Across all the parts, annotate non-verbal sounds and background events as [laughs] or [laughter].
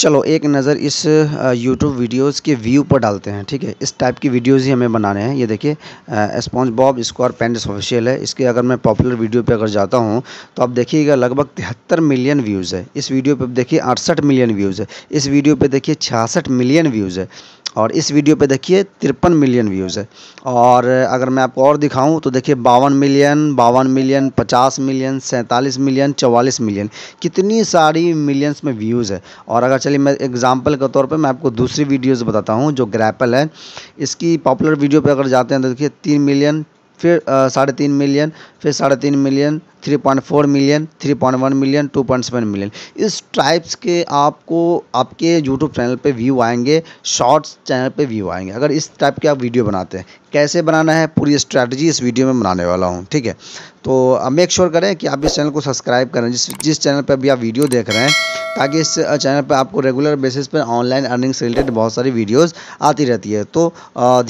चलो एक नज़र इस यूट्यूब वीडियोस के व्यू पर डालते हैं ठीक है इस टाइप की वीडियोस ही हमें बनाने हैं ये देखिए SpongeBob square pants official है इसके अगर मैं पॉपुलर वीडियो पे अगर जाता हूँ तो आप देखिएगा लगभग तिहत्तर मिलियन व्यूज़ है इस वीडियो पर देखिए अड़सठ मिलियन व्यूज़ है इस वीडियो पर देखिए छियासठ मिलियन व्यूज़ है और इस वीडियो पे देखिए तिरपन मिलियन व्यूज़ है और अगर मैं आपको और दिखाऊं तो देखिए बावन मिलियन बावन मिलियन पचास मिलियन सैंतालीस मिलियन चवालीस मिलियन कितनी सारी मिलियंस में व्यूज़ है और अगर चलिए मैं एग्जांपल के तौर पे मैं आपको दूसरी वीडियोस बताता हूँ जो ग्रैपल है इसकी पॉपुलर वीडियो पे अगर जाते हैं तो देखिए तीन मिलियन फिर साढ़े तीन मिलियन फिर साढ़े तीन million three point four million three point one million two point seven million इस टाइप्स के आपको आपके यूट्यूब चैनल पे व्यू आएंगे शॉर्ट्स चैनल पे व्यू आएंगे अगर इस टाइप के आप वीडियो बनाते हैं कैसे बनाना है पूरी स्ट्रैटेजी इस वीडियो में बनाने वाला हूँ ठीक है तो मेक श्योर करें कि आप इस चैनल को सब्सक्राइब करें जिस जिस चैनल पर भी आप वीडियो देख रहे हैं ताकि इस चैनल पर आपको रेगुलर बेसिस पर ऑनलाइन अर्निंग से रिलेटेड बहुत सारी वीडियोस आती रहती है तो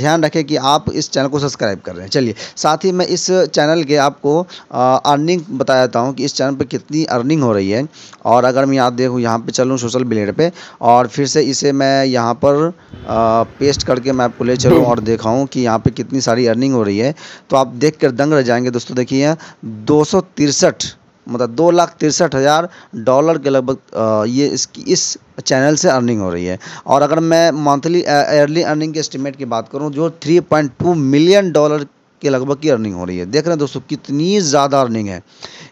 ध्यान रखें कि आप इस चैनल को सब्सक्राइब कर रहे हैं चलिए साथ ही मैं इस चैनल के आपको अर्निंग बता हूँ कि इस चैनल पर कितनी अर्निंग हो रही है और अगर मैं याद देखूँ यहाँ पर चलूँ सोशल बिलेट पर और फिर से इसे मैं यहाँ पर पेस्ट करके मैं आपको ले चलूँ और [laughs] देखाऊँ कि यहाँ पर कितनी सारी अर्निंग हो रही है तो आप देख कर दंग रह जाएंगे दोस्तों देखिए दो सौ तिरसठ मतलब दो लाख तिरसठ हज़ार डॉलर के लगभग ये इसकी इस चैनल से अर्निंग हो रही है और अगर मैं मंथली एयरली अर्निंग के एस्टिमेट की बात करूँ जो 3.2 मिलियन डॉलर के लगभग की अर्निंग हो रही है देख रहे हैं दोस्तों कितनी ज़्यादा अर्निंग है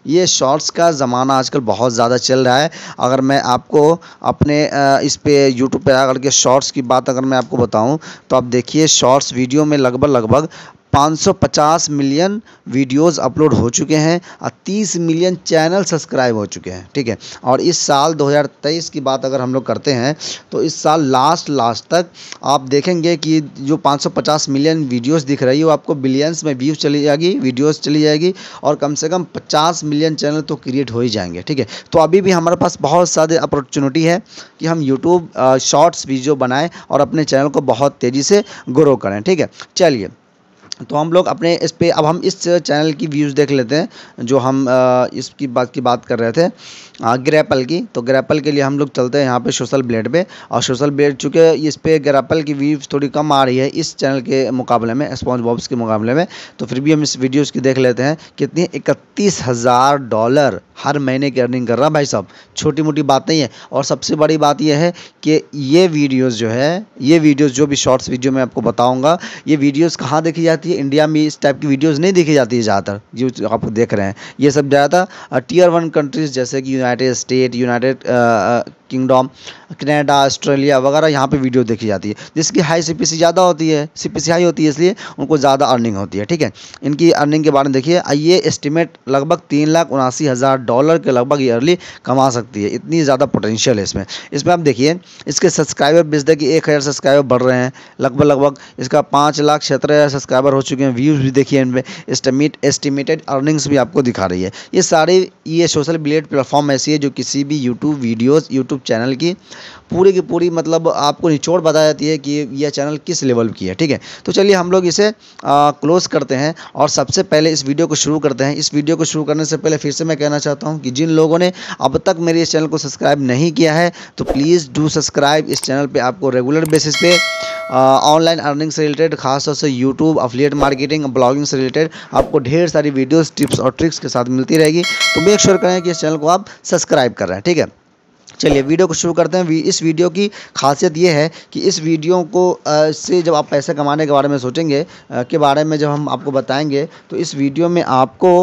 ये शॉर्ट्स का ज़माना आजकल बहुत ज़्यादा चल रहा है अगर मैं आपको अपने इस पर यूट्यूब पर आकर के शॉर्ट्स की बात अगर मैं आपको बताऊं तो आप देखिए शॉर्ट्स वीडियो में लगभग लगभग 550 मिलियन वीडियोस अपलोड हो चुके हैं और 30 मिलियन चैनल सब्सक्राइब हो चुके हैं ठीक है और इस साल 2023 की बात अगर हम लोग करते हैं तो इस साल लास्ट लास्ट तक आप देखेंगे कि जो 550 मिलियन वीडियोस दिख रही है वो आपको बिलियंस में व्यूज़ चली जाएगी वीडियोस चली जाएगी और कम से कम पचास मिलियन चैनल तो क्रिएट हो ही जाएंगे ठीक है तो अभी भी हमारे पास बहुत सारी अपॉर्चुनिटी है कि हम यूट्यूब शॉर्ट्स वीडियो बनाएँ और अपने चैनल को बहुत तेज़ी से ग्रो करें ठीक है चलिए तो हम लोग अपने इस पर अब हम इस चैनल की व्यूज़ देख लेते हैं जो हम इसकी बात की बात कर रहे थे ग्रैपल की तो ग्रैपल के लिए हम लोग चलते हैं यहाँ पे सोशल ब्लेड पे और सोशल ब्लेड चूँकि इस पर ग्रैपल की व्यूज़ थोड़ी कम आ रही है इस चैनल के मुकाबले में स्पॉन्ज बॉब्स के मुकाबले में तो फिर भी हम इस वीडियोज़ की देख लेते हैं कितनी इकतीस हज़ार डॉलर हर महीने की अर्निंग कर रहा भाई साहब छोटी मोटी बात नहीं है और सबसे बड़ी बात यह है कि ये वीडियोज़ जो है ये वीडियोज़ जो भी शॉर्ट्स वीडियो में आपको बताऊँगा ये वीडियोज़ कहाँ देखी जाती है इंडिया में इस टाइप की वीडियोस नहीं देखी जाती है ज़्यादातर जो आप देख रहे हैं ये सब ज़्यादातर टीयर वन कंट्रीज़ जैसे कि United State United Kingdom Canada Australia वगैरह यहाँ पे वीडियो देखी जाती है जिसकी हाई सी ज़्यादा होती है सी हाई होती है इसलिए उनको ज़्यादा अर्निंग होती है ठीक है इनकी अर्निंग के बारे में देखिए ये एस्टिमेट लगभग तीन लाख उनासी हज़ार डॉलर के लगभग ईयरली कमा सकती है इतनी ज़्यादा पोटेंशियल है इसमें इसमें आप देखिए इसके सब्सक्राइबर बीस देखिए एक हज़ार सब्सक्राइबर बढ़ रहे हैं लगभग लगभग इसका पाँच लाख सत्रह हज़ार सब्सक्राइबर हो चुके हैं व्यूज़ भी देखिए इनमें एस्टिमेट एस्टिमेटेड अर्निंग्स भी आपको दिखा रही है ये सारे ये सोशल मीडिया प्लेटफॉर्म ऐसी है जो किसी भी YouTube videos YouTube YouTube channel की पूरी की पूरी मतलब आपको निचोड़ बता जाती है कि यह चैनल किस लेवल की है ठीक है तो चलिए हम लोग इसे क्लोज़ करते हैं और सबसे पहले इस वीडियो को शुरू करते हैं इस वीडियो को शुरू करने से पहले फिर से मैं कहना चाहता हूँ कि जिन लोगों ने अब तक मेरे इस चैनल को सब्सक्राइब नहीं किया है तो प्लीज़ डू सब्सक्राइब इस चैनल पर आपको रेगुलर बेसिस पे ऑनलाइन अर्निंग से रिलेटेड खासतौर से यूट्यूब अफिलियट मार्केटिंग ब्लॉगिंग से रिलेटेड आपको ढेर सारी वीडियोज टिप्स और ट्रिक्स के साथ मिलती रहेगी तो मेक श्योर करें कि इस चैनल को आप सब्सक्राइब कर रहे हैं ठीक है चलिए वीडियो को शुरू करते हैं इस वीडियो की खासियत ये है कि इस वीडियो को से जब आप पैसा कमाने के बारे में सोचेंगे के बारे में जब हम आपको बताएंगे तो इस वीडियो में आपको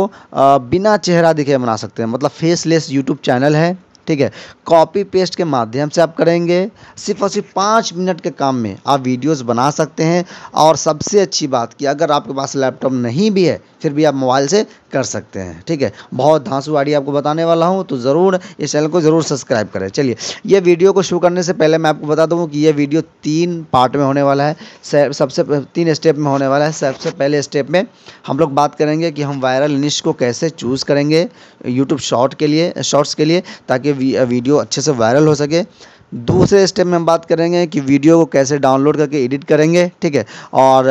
बिना चेहरा दिखे बना सकते हैं मतलब फेसलेस यूट्यूब चैनल है ठीक है कॉपी पेस्ट के माध्यम से आप करेंगे सिर्फ और सिर्फ पाँच मिनट के काम में आप वीडियोस बना सकते हैं और सबसे अच्छी बात कि अगर आपके पास लैपटॉप नहीं भी है फिर भी आप मोबाइल से कर सकते हैं ठीक है बहुत धांसू आइडिया आपको बताने वाला हूँ तो ज़रूर इस चैनल को ज़रूर सब्सक्राइब करें चलिए ये वीडियो को शुरू करने से पहले मैं आपको बता दूँ कि ये वीडियो तीन पार्ट में होने वाला है सबसे तीन स्टेप में होने वाला है सबसे पहले स्टेप में हम लोग बात करेंगे कि हम वायरल निश को कैसे चूज़ करेंगे यूट्यूब शॉर्ट के लिए शॉर्ट्स के लिए ताकि वीडियो अच्छे से वायरल हो सके दूसरे स्टेप में हम बात करेंगे कि वीडियो को कैसे डाउनलोड करके एडिट करेंगे ठीक है और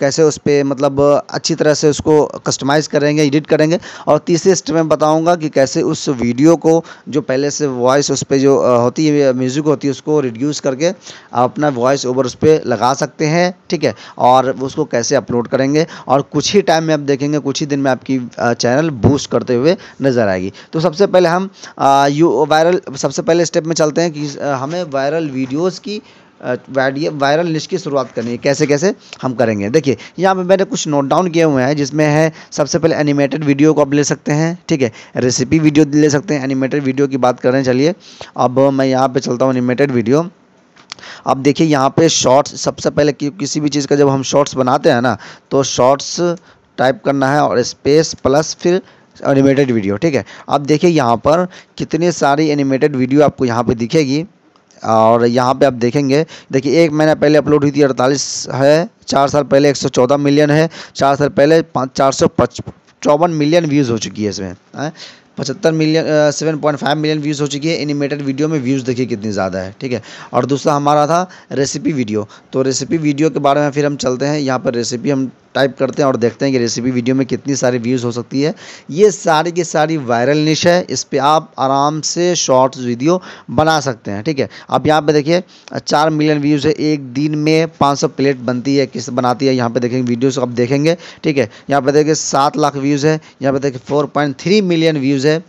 कैसे उस पर मतलब अच्छी तरह से उसको कस्टमाइज़ करेंगे एडिट करेंगे और तीसरे स्टेप में बताऊंगा कि कैसे उस वीडियो को जो पहले से वॉइस उस पर जो होती है म्यूज़िक होती है उसको रिड्यूस करके आप अपना वॉइस ओवर उस पर लगा सकते हैं ठीक है और उसको कैसे अपलोड करेंगे और कुछ ही टाइम में आप देखेंगे कुछ ही दिन में आपकी चैनल बूस्ट करते हुए नज़र आएगी तो सबसे पहले हम यू वायरल सबसे पहले स्टेप में चलते हैं कि हमें वायरल वीडियोस की वायरल लिस्ट की शुरुआत करनी है कैसे कैसे हम करेंगे देखिए यहाँ पे मैंने कुछ नोट डाउन किए हुए हैं जिसमें है सबसे पहले एनिमेटेड वीडियो को आप ले सकते हैं ठीक है रेसिपी वीडियो ले सकते हैं एनिमेटेड वीडियो की बात करें चलिए अब मैं यहाँ पर चलता हूँ एनिमेटेड वीडियो अब देखिए यहाँ पे शॉर्ट्स सबसे पहले कि, किसी भी चीज़ का जब हम शॉर्ट्स बनाते हैं ना तो शॉर्ट्स टाइप करना है और स्पेस प्लस फिर एनिमेटेड वीडियो ठीक है अब देखिए यहाँ पर कितनी सारी एनिमेटेड वीडियो आपको यहाँ पे दिखेगी और यहाँ पे आप देखेंगे देखिए एक महीना पहले अपलोड हुई थी अड़तालीस है चार साल पहले एक मिलियन है चार साल पहले पाँच चार सौ चौवन मिलियन व्यूज़ हो चुकी है इसमें पचहत्तर million seven point five million views हो चुकी है एनिमेटेड वीडियो में व्यूज़ देखिए कितनी ज़्यादा है ठीक है और दूसरा हमारा था रेसिपी वीडियो तो रेसिपी वीडियो के बारे में फिर हम चलते हैं यहाँ पर रेसिपी हम टाइप करते हैं और देखते हैं कि रेसिपी वीडियो में कितनी सारी व्यूज़ हो सकती है ये सारी की सारी वायरल निश है इस पर आप आराम से शॉर्ट्स वीडियो बना सकते हैं ठीक है अब यहाँ पर देखिए चार मिलियन व्यूज़ है एक दिन में पाँच प्लेट बनती है किस बनाती है यहाँ पर देखेंगे वीडियोज़ आप देखेंगे ठीक है यहाँ पर देखिए सात लाख व्यूज़ है यहाँ पर देखिए four point three million views है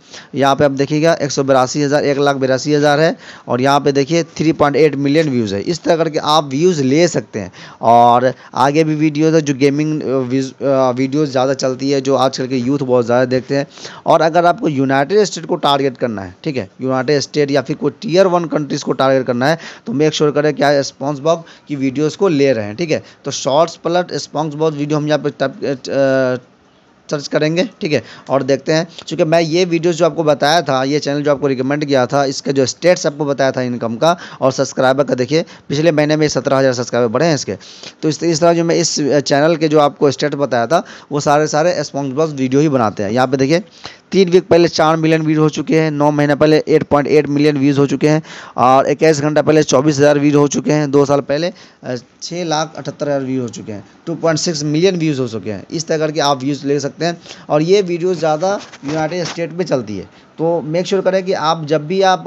यहाँ पर आप देखिएगा एक सौ बिरासी हज़ार एक लाख बिरासी हज़ार है और यहाँ पे देखिए three point eight million views है इस तरह करके आप व्यूज़ ले सकते हैं और आगे भी वीडियोज़ है जो गेमिंग उन ज़्यादा चलती है जो आजकल के यूथ बहुत ज़्यादा देखते हैं और अगर आपको यूनाइटेड स्टेट को टारगेट करना है ठीक है यूनाइटेड स्टेट या फिर कोई टीयर वन कंट्रीज़ को टारगेट करना है तो मेक श्योर करें क्या स्पॉन्स बॉक की वीडियोज़ को ले रहे हैं ठीक है तो shorts plus SpongeBob video हम यहाँ पर सर्च करेंगे ठीक है और देखते हैं क्योंकि मैं ये वीडियो जो आपको बताया था ये चैनल जो आपको रिकमेंड किया था इसका जो स्टेट्स आपको बताया था इनकम का और सब्सक्राइबर का देखिए पिछले महीने में सत्रह हज़ार सब्सक्राइबर बढ़े हैं इसके तो इस, इस तरह जो मैं इस चैनल के जो आपको स्टेट बताया था वो सारे सारे स्पॉन्सबल वीडियो ही बनाते हैं यहाँ पर देखिए तीन वीक पहले चार मिलियन व्यूज हो चुके हैं नौ महीने पहले eight point eight million views हो चुके हैं और इक्कीस घंटा पहले चौबीस हज़ार व्यूज हो चुके हैं दो साल पहले छः लाख अठहत्तर हज़ार व्यूज हो चुके हैं two point six million views हो चुके हैं इस तरह करके आप व्यूज़ ले सकते हैं और ये वीडियो ज़्यादा यूनाइटेड स्टेट में चलती है तो मेक श्योर sure करें कि आप जब भी आप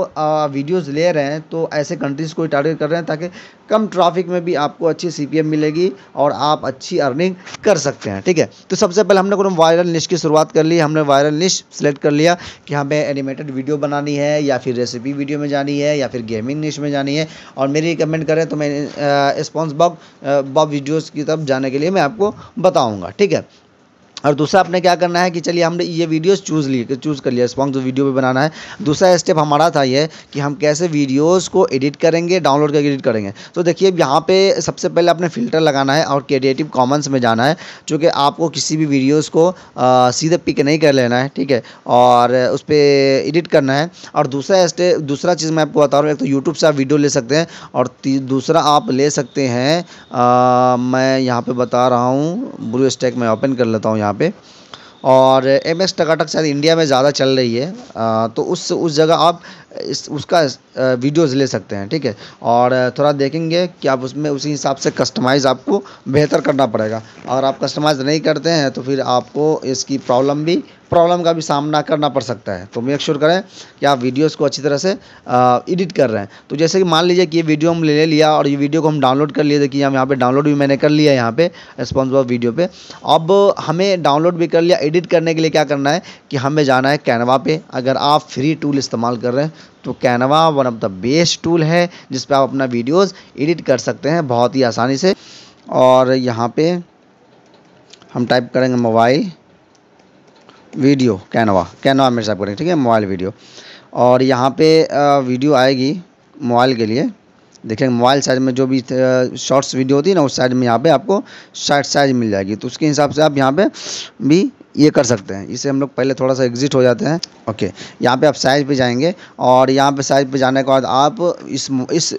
वीडियोस ले रहे हैं तो ऐसे कंट्रीज़ को टारगेट कर रहे हैं ताकि कम ट्रैफिक में भी आपको अच्छी सी मिलेगी और आप अच्छी अर्निंग कर सकते हैं ठीक है तो सबसे पहले हमने कोई वायरल निश की शुरुआत कर ली हमने वायरल निश सेलेक्ट कर लिया कि हमें एनिमेटेड वीडियो बनानी है या फिर रेसिपी वीडियो में जानी है या फिर गेमिंग निश में जानी है और मेरी रिकमेंड करें तो मैं स्पॉन्स बॉब बॉब वीडियोज़ की तरफ जाने के लिए मैं आपको बताऊँगा ठीक है और दूसरा आपने क्या करना है कि चलिए हमने ये वीडियोस चूज़ लिए चूज़ कर लिया स्पॉन्ग जो वीडियो पे बनाना है दूसरा स्टेप हमारा था ये कि हम कैसे वीडियोस को एडिट करेंगे डाउनलोड करके एडिट करेंगे तो देखिए यहाँ पे सबसे पहले आपने फ़िल्टर लगाना है और क्रिएटिव कॉमन्स में जाना है चूँकि आपको किसी भी वीडियोज़ को सीधे पिक नहीं कर लेना है ठीक है और उस पर एडिट करना है और दूसरा स्टेप दूसरा चीज़ मैं आपको बता रहा हूँ एक तो यूट्यूब से आप वीडियो ले सकते हैं और दूसरा आप ले सकते हैं मैं यहाँ पर बता रहा हूँ ब्लू स्टैक मैं ओपन कर लेता हूँ यहाँ यहाँ पे और एम एस टकाटक शायद इंडिया में ज़्यादा चल रही है आ, तो उस उस जगह आप इस उसका वीडियोस ले सकते हैं ठीक है और थोड़ा देखेंगे कि आप उसमें उसी हिसाब से कस्टमाइज़ आपको बेहतर करना पड़ेगा अगर आप कस्टमाइज़ नहीं करते हैं तो फिर आपको इसकी प्रॉब्लम भी प्रॉब्लम का भी सामना करना पड़ सकता है तो मेक श्योर करें कि आप वीडियोस को अच्छी तरह से एडिट कर रहे हैं तो जैसे कि मान लीजिए कि ये वीडियो हम ले लिया और ये वीडियो को हम डाउनलोड कर लिए देखिए हम यहाँ पे डाउनलोड भी मैंने कर लिया यहाँ पे रिस्पॉन्स वीडियो पे अब हमें डाउनलोड भी कर लिया एडिट करने के लिए क्या करना है कि हमें जाना है कैनवा पर अगर आप फ्री टूल इस्तेमाल कर रहे हैं तो Canva one of the best tool है जिस पर आप अपना वीडियोज़ एडिट कर सकते हैं बहुत ही आसानी से और यहाँ पर हम टाइप करेंगे मोबाइल वीडियो कैनवा कैनवा मेरे साथ करेंगे ठीक है मोबाइल वीडियो और यहाँ पे वीडियो आएगी मोबाइल के लिए देखेंगे मोबाइल साइज में जो भी शॉर्ट्स वीडियो होती है ना उस साइज में यहाँ पे आपको शॉर्ट साइज मिल जाएगी तो उसके हिसाब से आप यहाँ पे भी ये कर सकते हैं इसे हम लोग पहले थोड़ा सा एग्जिट हो जाते हैं ओके यहाँ पे आप साइज पे जाएंगे और यहाँ पे साइज पे जाने के बाद आप इस इस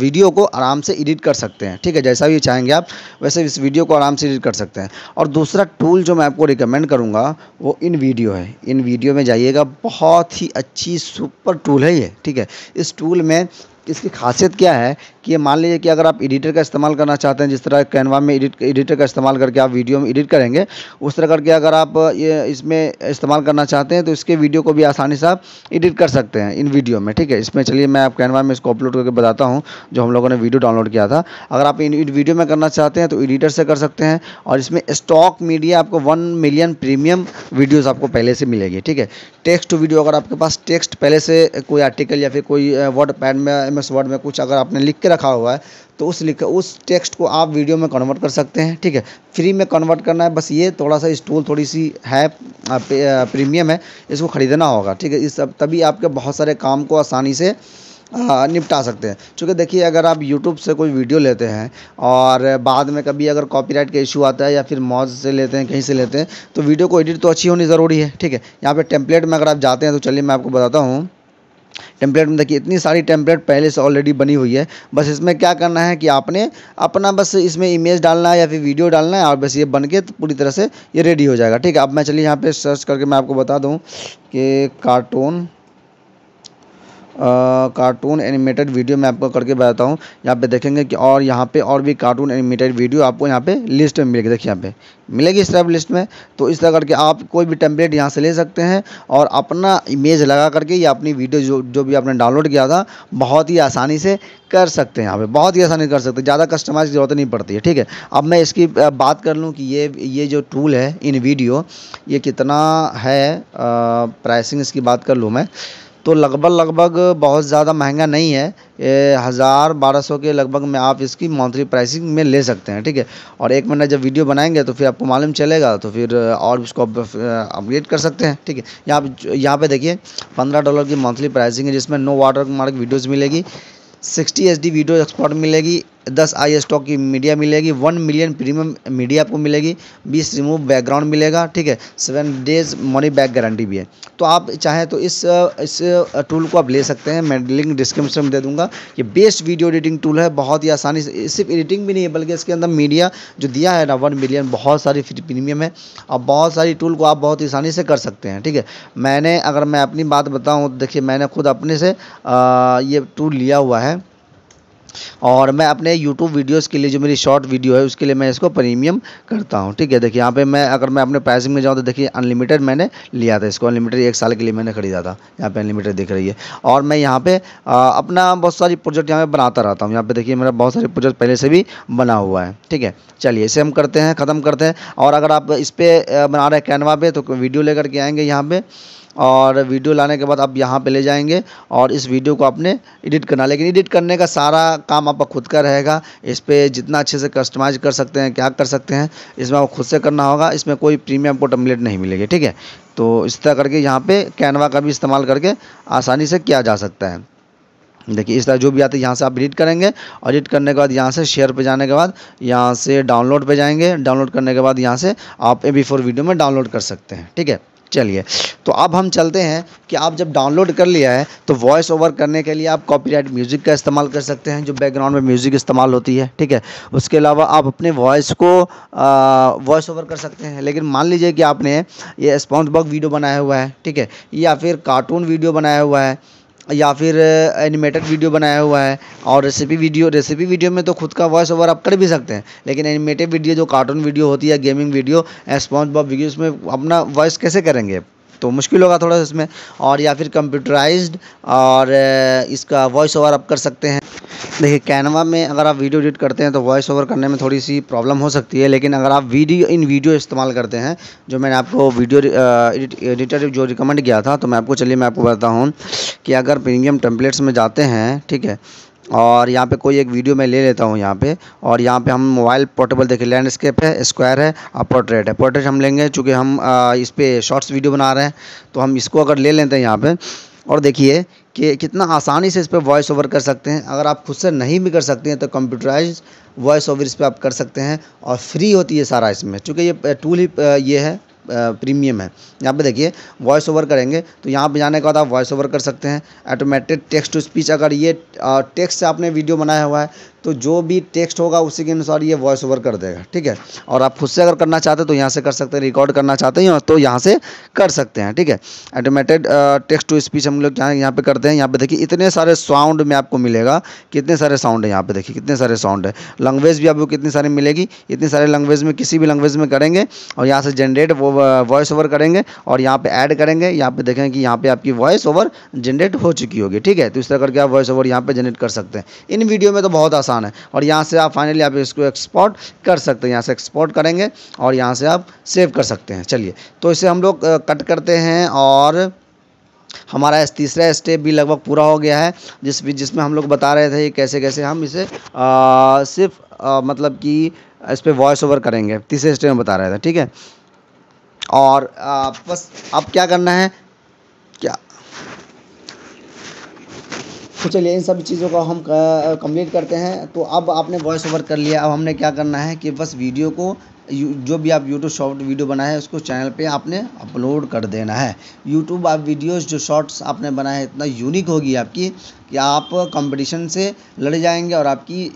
वीडियो को आराम से एडिट कर सकते हैं ठीक है जैसा भी चाहेंगे आप वैसे इस वीडियो को आराम से एडिट कर सकते हैं और दूसरा टूल जो मैं आपको रिकमेंड करूँगा वो इन वीडियो है इन वीडियो में जाइएगा बहुत ही अच्छी सुपर टूल है ये ठीक है इस टूल में इसकी खासियत क्या है कि मान लीजिए कि अगर आप एडिटर का इस्तेमाल करना चाहते हैं जिस तरह कैनवा में एडिट एडिटर का इस्तेमाल करके आप वीडियो में एडिट करेंगे उस तरह करके अगर आप ये इसमें इस्तेमाल करना चाहते हैं तो इसके वीडियो को भी आसानी से आप एडिट कर सकते हैं इन वीडियो में ठीक है इसमें चलिए मैं आप कैनवा में इसको अपलोड करके बताता हूँ जो हम लोगों ने वीडियो डाउनलोड किया था अगर आप इन वीडियो में करना चाहते हैं तो एडिटर से कर सकते हैं और इसमें स्टॉक मीडिया आपको वन मिलियन प्रीमियम वीडियोज़ आपको पहले से मिलेगी ठीक है टेक्स्ट वीडियो अगर आपके पास टेक्स्ट पहले से कोई आर्टिकल या फिर कोई वर्ड पैड में एमएस वर्ड में कुछ अगर आपने लिख के रखा हुआ है तो उस लिख उस टेक्स्ट को आप वीडियो में कन्वर्ट कर सकते हैं ठीक है फ्री में कन्वर्ट करना है बस ये थोड़ा सा स्टूल थोड़ी सी है प्रीमियम है इसको ख़रीदना होगा ठीक है इस तभी आपके बहुत सारे काम को आसानी से निपटा सकते हैं क्योंकि देखिए अगर आप यूट्यूब से कोई वीडियो लेते हैं और बाद में कभी अगर कॉपीराइट का इशू आता है या फिर मौज से लेते हैं कहीं से लेते हैं तो वीडियो को एडिट तो अच्छी होनी ज़रूरी है ठीक है यहाँ पे टेम्पलेट में अगर आप जाते हैं तो चलिए मैं आपको बताता हूँ टेम्पलेट में देखिए इतनी सारी टेम्पलेट पहले से ऑलरेडी बनी हुई है बस इसमें क्या करना है कि आपने अपना बस इसमें इमेज डालना है या फिर वीडियो डालना है और बस ये बन के तो पूरी तरह से ये रेडी हो जाएगा ठीक है अब मैं चलिए यहाँ पे सर्च करके मैं आपको बता दूँ कि कार्टून कार्टून एनिमेटेड वीडियो मैं आपको करके बताता हूँ यहाँ पे देखेंगे कि और यहाँ पे और भी कार्टून एनिमेटेड वीडियो आपको यहाँ पे लिस्ट में मिलेगी देखिए यहाँ पे मिलेगी इस तरह लिस्ट में तो इस तरह करके आप कोई भी टेम्पलेट यहाँ से ले सकते हैं और अपना इमेज लगा करके या अपनी वीडियो जो जो भी आपने डाउनलोड किया था बहुत ही आसानी से कर सकते हैं यहाँ पे बहुत ही आसानी कर सकते हैं ज़्यादा कस्टमाइज की जरूरत नहीं पड़ती है ठीक है अब मैं इसकी बात कर लूँ कि ये ये जो टूल है इन वीडियो ये कितना है प्राइसिंग इसकी बात कर लूँ मैं तो लगभग लगभग बहुत ज़्यादा महंगा नहीं है हज़ार बारह सौ के लगभग में आप इसकी मंथली प्राइसिंग में ले सकते हैं ठीक है और एक महीना जब वीडियो बनाएंगे तो फिर आपको मालूम चलेगा तो फिर और इसको अपग्रेड कर सकते हैं ठीक है यहाँ यहाँ पे देखिए पंद्रह डॉलर की मंथली प्राइसिंग है जिसमें नो वाटर मार्क वीडियोज़ मिलेगी sixty H D video export मिलेगी दस आई स्टॉक की मीडिया मिलेगी वन मिलियन प्रीमियम मीडिया आपको मिलेगी बीस रिमूव बैकग्राउंड मिलेगा ठीक है seven days money back guarantee भी है तो आप चाहें तो इस इस टूल को आप ले सकते हैं मैं लिंक डिस्क्रिप्शन में दे दूंगा ये बेस्ट वीडियो एडिटिंग टूल है बहुत ही आसानी से सिर्फ एडिटिंग भी नहीं है बल्कि इसके अंदर मीडिया जो दिया है ना वन मिलियन बहुत सारी प्रीमियम है और बहुत सारी टूल को आप बहुत आसानी से कर सकते हैं ठीक है मैंने अगर मैं अपनी बात बताऊँ देखिए मैंने खुद अपने से ये टूल लिया हुआ है और मैं अपने यूट्यूब वीडियोस के लिए जो मेरी शॉर्ट वीडियो है उसके लिए मैं इसको प्रीमियम करता हूँ ठीक है देखिए यहाँ पे मैं अगर मैं अपने प्राइसिंग में जाऊँ तो देखिए अनलिमिटेड मैंने लिया था इसको अनलिमिटेड एक साल के लिए मैंने खरीदा था यहाँ पे अनलिमिटेड दिख रही है और मैं यहाँ पे आ, अपना बहुत सारी प्रोजेक्ट यहाँ पर बनाता रहता हूँ यहाँ पर देखिए मेरा बहुत सारे प्रोजेक्ट पहले से भी बना हुआ है ठीक है चलिए इसे हम करते हैं ख़त्म करते हैं और अगर आप इस पर बना रहे हैं कैनवा पर तो वीडियो लेकर के आएँगे यहाँ पर और वीडियो लाने के बाद आप यहाँ पे ले जाएंगे और इस वीडियो को आपने एडिट करना लेकिन एडिट करने का सारा काम आपका खुद का रहेगा इस पर जितना अच्छे से कस्टमाइज कर सकते हैं क्या कर सकते हैं इसमें आपको खुद से करना होगा इसमें कोई प्रीमियम को टम्पलेट नहीं मिलेगी ठीक है तो इस तरह करके यहाँ पे कैनवा का भी इस्तेमाल करके आसानी से किया जा सकता है देखिए इस तरह जो भी आते हैं यहाँ से आप एडिट करेंगे और एडिट करने के बाद यहाँ से शेयर पे जाने के बाद यहाँ से डाउनलोड पे जाएंगे डाउनलोड करने के बाद यहाँ से आप ए बिफोर वीडियो में डाउनलोड कर सकते हैं ठीक है चलिए तो अब हम चलते हैं कि आप जब डाउनलोड कर लिया है तो वॉइस ओवर करने के लिए आप कॉपीराइट म्यूज़िक का इस्तेमाल कर सकते हैं जो बैकग्राउंड में म्यूज़िक इस्तेमाल होती है ठीक है उसके अलावा आप अपने वॉइस को वॉइस ओवर कर सकते हैं लेकिन मान लीजिए कि आपने ये स्पॉन्ज वीडियो बनाया हुआ है ठीक है या फिर कार्टून वीडियो बनाया हुआ है या फिर एनिमेटेड वीडियो बनाया हुआ है और रेसिपी वीडियो रेसिपी वीडियो में तो खुद का वॉइस ओवर आप कर भी सकते हैं लेकिन एनिमेटेड वीडियो जो कार्टून वीडियो होती है gaming video SpongeBob video उसमें अपना वॉइस कैसे करेंगे तो मुश्किल होगा थोड़ा सा इसमें और या फिर कंप्यूटराइज्ड और इसका वॉइस ओवर आप कर सकते हैं देखिए कैनवा में अगर आप वीडियो एडिट करते हैं तो वॉइस ओवर करने में थोड़ी सी प्रॉब्लम हो सकती है लेकिन अगर आप वीडियो इन वीडियो इस्तेमाल करते हैं जो मैंने आपको वीडियो एडिटर uh, जो रिकमेंड किया था तो मैं आपको चलिए मैं आपको बताता हूँ कि अगर प्रीमियम टेम्पलेट्स में जाते हैं ठीक है और यहाँ पे कोई एक वीडियो मैं ले लेता हूँ यहाँ पे और यहाँ पे हम मोबाइल पोर्टेबल देखिए लैंडस्केप है स्क्वायर है और पोर्ट्रेट है पोर्ट्रेट हम लेंगे चूँकि हम आ, uh, इस पर शॉर्ट्स वीडियो बना रहे हैं तो हम इसको अगर ले लेते हैं यहाँ पर और देखिए कि कितना आसानी से इस पर वॉइस ओवर कर सकते हैं अगर आप खुद से नहीं भी कर सकते हैं तो कंप्यूटराइज वॉइस ओवर इस पर आप कर सकते हैं और फ्री होती है सारा इसमें चूँकि ये टूल ही ये है प्रीमियम है यहाँ पे देखिए वॉइस ओवर करेंगे तो यहाँ पे जाने के बाद आप वॉइस ओवर कर सकते हैं ऑटोमेटेड टेक्स्ट टू स्पीच अगर ये टेक्स्ट से आपने वीडियो बनाया हुआ है तो जो भी टेक्स्ट होगा उसी के अनुसार ये वॉइस ओवर कर देगा ठीक है और आप खुद से अगर करना चाहते हैं तो यहाँ से कर सकते हैं रिकॉर्ड करना चाहते हैं तो यहाँ से कर सकते हैं ठीक है ऑटोमेटेड टेक्स्ट टू स्पीच हम लोग यहाँ यहाँ पे करते हैं यहाँ पे देखिए इतने सारे साउंड में आपको मिलेगा कितने सारे साउंड है यहाँ पे देखिए कितने सारे साउंड है लैंग्वेज भी आपको कितनी सारी मिलेगी इतने सारे लैंग्वेज में किसी भी लैंग्वेज में करेंगे और यहाँ से जनरेट वो वॉइस ओवर करेंगे और यहाँ पर ऐड करेंगे यहाँ पर देखें कि यहाँ पर आपकी वॉइस ओवर जनरेट हो चुकी होगी ठीक है तो इस तरह करके आप वॉइस ओवर यहाँ पर जनरेट कर सकते हैं इन वीडियो में तो बहुत आसान आसान है और यहाँ से आप फाइनली आप इसको एक्सपोर्ट कर सकते हैं यहाँ से एक्सपोर्ट करेंगे और यहाँ से आप सेव कर सकते हैं चलिए तो इसे हम लोग कट करते हैं और हमारा इस तीसरा स्टेप भी लगभग पूरा हो गया है जिस भी जिसमें हम लोग बता रहे थे कैसे कैसे हम इसे आ, सिर्फ आ, मतलब कि इस पर वॉइस ओवर करेंगे तीसरे स्टेप में बता रहे थे ठीक है और आ, बस अब क्या करना है क्या तो चलिए इन सभी चीज़ों को हम कंप्लीट करते हैं तो अब आपने वॉइस ओवर कर लिया अब हमने क्या करना है कि बस वीडियो को जो भी आप यूट्यूब शॉर्ट वीडियो बनाए उसको चैनल पे आपने अपलोड कर देना है यूट्यूब आप वीडियोस जो शॉर्ट्स आपने बनाए इतना यूनिक होगी आपकी कि आप कंपटीशन से लड़ जाएंगे और आपकी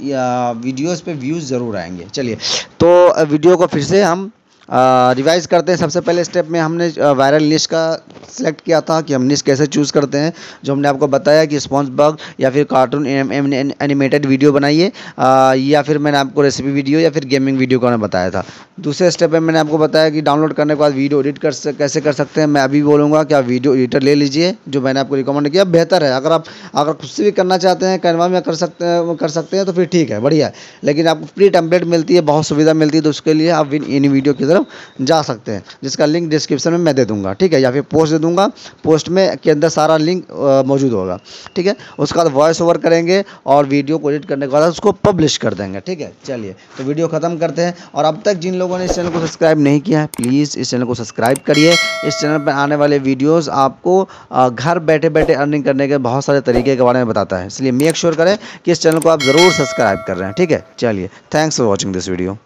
वीडियोस पे व्यूज़ ज़रूर आएंगे चलिए तो वीडियो को फिर से हम रिवाइज़ करते हैं सबसे पहले स्टेप में हमने वायरल निश का सेलेक्ट किया था कि हम निश कैसे चूज़ करते हैं जो हमने आपको बताया कि स्पॉन्स बग या फिर कार्टून एनिमेटेड वीडियो बनाइए या फिर मैंने आपको रेसिपी वीडियो या फिर गेमिंग वीडियो का बताया था दूसरे स्टेप में मैंने आपको बताया कि डाउनलोड करने के बाद वीडियो एडिट कर कैसे कर सकते हैं मैं अभी बोलूँगा कि आप वीडियो एडिटर ले लीजिए जो मैंने आपको रिकमेंड किया बेहतर है अगर आप अगर खुद से भी करना चाहते हैं कैनवा में कर सकते हैं कर सकते हैं तो फिर ठीक है बढ़िया लेकिन आपको फ्री टेम्पलेट मिलती है बहुत सुविधा मिलती है तो उसके लिए आप इन वीडियो की इंस्टाग्राम जा सकते हैं जिसका लिंक डिस्क्रिप्शन में मैं दे दूंगा ठीक है या फिर पोस्ट दे दूंगा पोस्ट में के अंदर सारा लिंक मौजूद होगा ठीक है उसके बाद वॉइस ओवर करेंगे और वीडियो को एडिट करने के बाद उसको पब्लिश कर देंगे ठीक है चलिए तो वीडियो ख़त्म करते हैं और अब तक जिन लोगों ने इस चैनल को सब्सक्राइब नहीं किया है प्लीज़ इस चैनल को सब्सक्राइब करिए इस चैनल पर आने वाले वीडियोज़ आपको घर बैठे बैठे अर्निंग करने के बहुत सारे तरीके के बारे में बताता है इसलिए मेक श्योर करें कि इस चैनल को आप ज़रूर सब्सक्राइब कर रहे हैं ठीक है चलिए thanks for watching this video